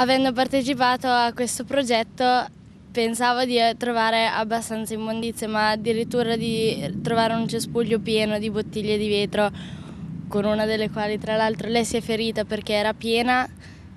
avendo partecipato a questo progetto pensavo di trovare abbastanza immondizie, ma addirittura di trovare un cespuglio pieno di bottiglie di vetro, con una delle quali tra l'altro lei si è ferita perché era piena,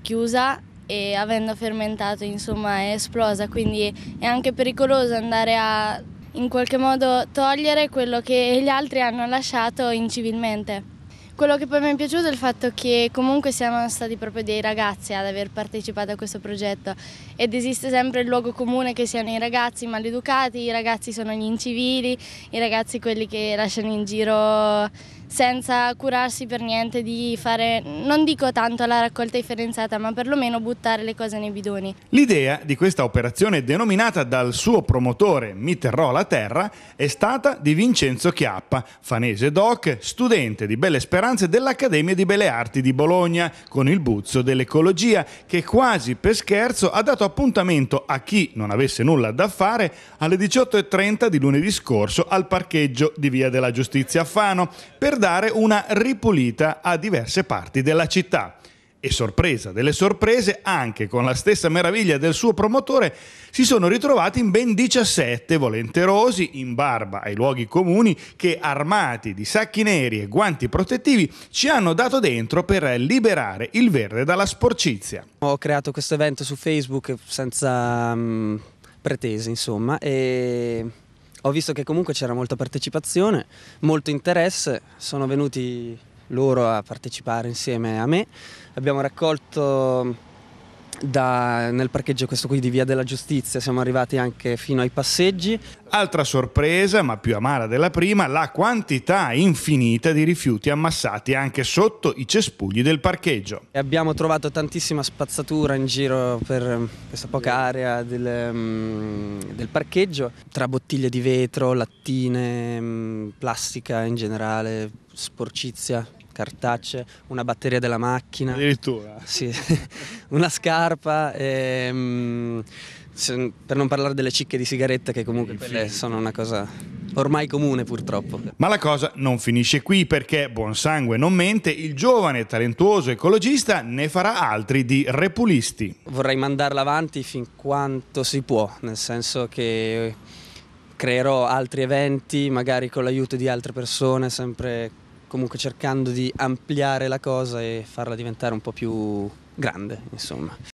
chiusa e avendo fermentato insomma è esplosa, quindi è anche pericoloso andare a in qualche modo togliere quello che gli altri hanno lasciato incivilmente. Quello che poi mi è piaciuto è il fatto che comunque siamo stati proprio dei ragazzi ad aver partecipato a questo progetto ed esiste sempre il luogo comune che siano i ragazzi maleducati, i ragazzi sono gli incivili, i ragazzi quelli che lasciano in giro senza curarsi per niente di fare, non dico tanto la raccolta differenziata, ma perlomeno buttare le cose nei bidoni. L'idea di questa operazione denominata dal suo promotore Mitterrò la Terra è stata di Vincenzo Chiappa, fanese doc, studente di Belle Speranze dell'Accademia di Belle Arti di Bologna, con il buzzo dell'ecologia, che quasi per scherzo ha dato appuntamento a chi non avesse nulla da fare alle 18.30 di lunedì scorso al parcheggio di Via della Giustizia a Fano per dare una ripulita a diverse parti della città. E sorpresa delle sorprese, anche con la stessa meraviglia del suo promotore, si sono ritrovati in ben 17 volenterosi in barba ai luoghi comuni che, armati di sacchi neri e guanti protettivi, ci hanno dato dentro per liberare il verde dalla sporcizia. Ho creato questo evento su Facebook senza um, pretese, insomma, e ho visto che comunque c'era molta partecipazione, molto interesse, sono venuti loro a partecipare insieme a me, abbiamo raccolto da, nel parcheggio questo qui di Via della Giustizia, siamo arrivati anche fino ai passeggi. Altra sorpresa, ma più amara della prima, la quantità infinita di rifiuti ammassati anche sotto i cespugli del parcheggio. E abbiamo trovato tantissima spazzatura in giro per ehm, questa poca area del, ehm, del parcheggio, tra bottiglie di vetro, lattine, ehm, plastica in generale, sporcizia cartacce, una batteria della macchina. Addirittura? Sì, una scarpa. E, ehm, se, per non parlare delle cicche di sigaretta che comunque quelle sono una cosa ormai comune purtroppo. Ma la cosa non finisce qui perché, buon sangue non mente, il giovane talentuoso ecologista ne farà altri di repulisti. Vorrei mandarla avanti fin quanto si può, nel senso che creerò altri eventi, magari con l'aiuto di altre persone, sempre comunque cercando di ampliare la cosa e farla diventare un po' più grande, insomma.